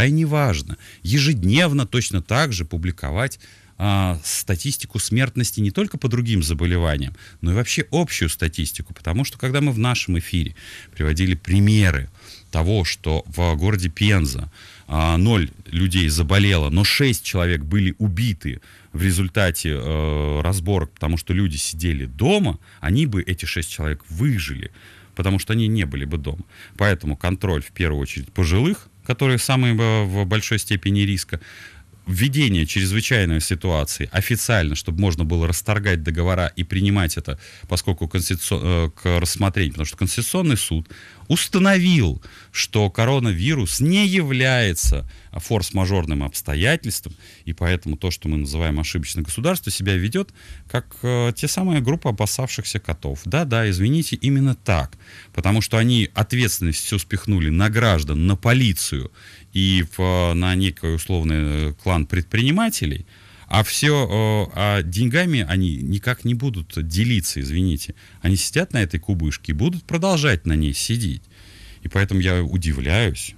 крайне важно ежедневно точно так же публиковать а, статистику смертности не только по другим заболеваниям, но и вообще общую статистику, потому что когда мы в нашем эфире приводили примеры того, что в городе Пенза а, ноль 0 людей заболело, но шесть человек были убиты в результате э, разборок, потому что люди сидели дома, они бы эти шесть человек выжили, потому что они не были бы дома. Поэтому контроль в первую очередь пожилых, которые самые э, в большой степени риска, введение чрезвычайной ситуации официально, чтобы можно было расторгать договора и принимать это, поскольку конституцион... Э, к рассмотрению, потому что Конституционный суд установил, что коронавирус не является а форс-мажорным обстоятельствам, и поэтому то, что мы называем ошибочно государство, себя ведет как э, те самые группы опасавшихся котов. Да-да, извините, именно так, потому что они ответственность все спихнули на граждан, на полицию и в, э, на некий условный э, клан предпринимателей, а все, э, а деньгами они никак не будут делиться, извините. Они сидят на этой кубышке и будут продолжать на ней сидеть. И поэтому я удивляюсь,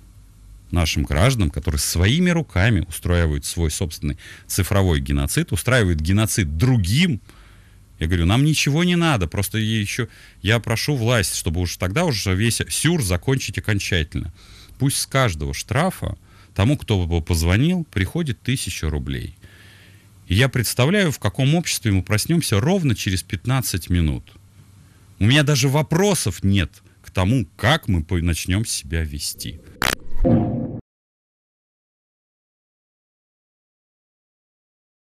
нашим гражданам, которые своими руками устраивают свой собственный цифровой геноцид, устраивают геноцид другим. Я говорю, нам ничего не надо, просто еще я прошу власть, чтобы уж тогда уже весь сюр закончить окончательно. Пусть с каждого штрафа тому, кто бы позвонил, приходит тысяча рублей. И я представляю, в каком обществе мы проснемся ровно через 15 минут. У меня даже вопросов нет к тому, как мы начнем себя вести.